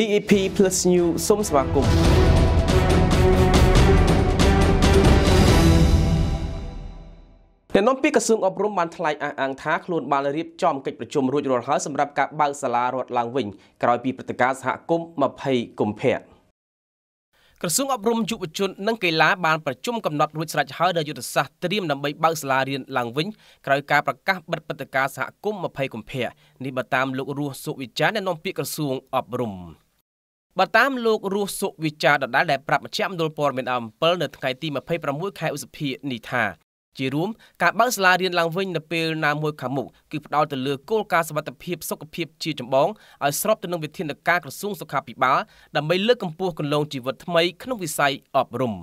DEP Plus New សូមស្វាគមន៍អ្នកនាំពាក្យក្រសួងអប់រំបានថ្លែងអះអាងថាខ្លួនបានរៀបចំកិច្ចប្រជុំរួចរាល់ហើយសម្រាប់ការបើកសាលារដ្ឋឡើងវិញក្រោយពីព្រឹត្តិការណ៍សហគមន៍20កុម្ភៈក្រសួងអប់រំយុវជននិងកីឡាបានប្រជុំកំណត់រួចស្រេចហើយដល់យុទ្ធសាស្ត្រត្រៀមដើម្បីបើកសាលារៀនឡើងវិញក្រោយការប្រកាសបិទព្រឹត្តិការណ៍សហគមន៍20កុម្ភៈនេះបើតាមលោករស់សុវិចារអ្នកនាំពាក្យក្រសួងអប់រំបើតាមលោករស់សុវិចារដដាលដែល ប្រាប់មជ្ឈមណ្ឌលព័ត៌មានអំពិលនៅថ្ងៃទី26ខែឧសភានេះថាជារួមការបើកសាលារៀនឡើងវិញនៅពេលណាមួយខាងមុខគឺផ្ដោតទៅលើគោលការណ៍សុវត្ថិភាពសុខភាព ជាចម្បងឲ្យស្របទៅនឹងវិធានការក្រសួងសុខាភិបាលដើម្បីលើកកម្ពស់គន្លងជីវិតថ្មីក្នុងវិស័យអប់រំ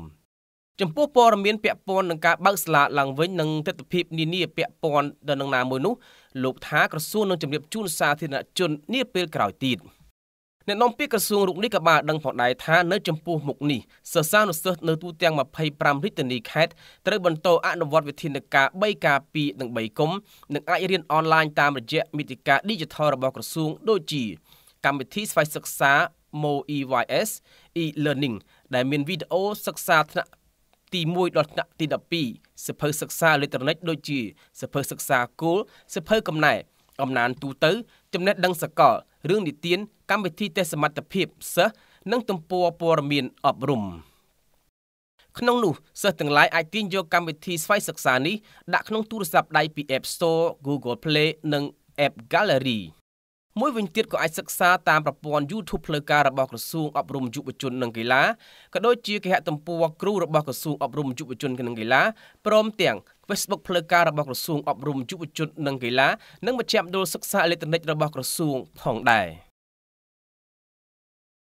ចំពោះព័ត៌មានពាក់ព័ន្ធនឹងការបើកសាលាឡើងវិញនិងទស្សនវិជ្ជានានា ពាក់ព័ន្ធទៅនឹងណាមួយនោះលោកថាក្រសួងនឹងជម្រាបជូនសាធារណជននាពេលក្រោយទៀត។អ្នកនាំពាក្យក្រសួងរូបនេះក៏បានដឹងផងដែរថានៅចំពោះមុខនេះសិស្សានុសិស្សនៅទូទាំង25រាជធានីខេត្តត្រូវបន្តអនុវត្តវិធានការ3ការ2និង3គុំនិងអាចរៀនអនឡាញតាមរយៈមាតិកា Digital របស់ក្រសួងដូចជាកម្មវិធីស្វ័យសិក្សា MoEYS e-learning ដែលមានវីដេអូសិក្សាថ្នាក់ទី1ដល់ថ្នាក់ទី12សិភៅសិក្សាអេឡិចត្រូនិកដូចជាសិភៅសិក្សាគោលសិភៅកំណែអំណានទូទៅចំណេះដឹងសកលរឿងនិទានកម្មវិធីទេសសមត្ថភាពសិស្សនិងទំព័រព័ត៌មានអប់រំក្នុងនោះសិស្សទាំងឡាយអាចទាញយកកម្មវិធីស្វ័យសិក្សានេះដាក់ក្នុងទូរស័ព្ទដៃពី App Store, Google Play និង App Gallery មួយវិញទៀតក៏អាចសិក្សាតាមប្រព័ន្ធ YouTube ផ្លូវការរបស់ក្រសួងអប់រំយុវជននិងកីឡាក៏ដូចជាគេហទំព័រគ្រូរបស់ក្រសួងអប់រំយុវជននិងកីឡាព្រមទាំង Facebook ផ្លូវការរបស់ក្រសួងអប់រំយុវជននិងកីឡានិងមជ្ឈមណ្ឌលសិក្សាអេឡិចត្រូនិករបស់ក្រសួងផងដែរ។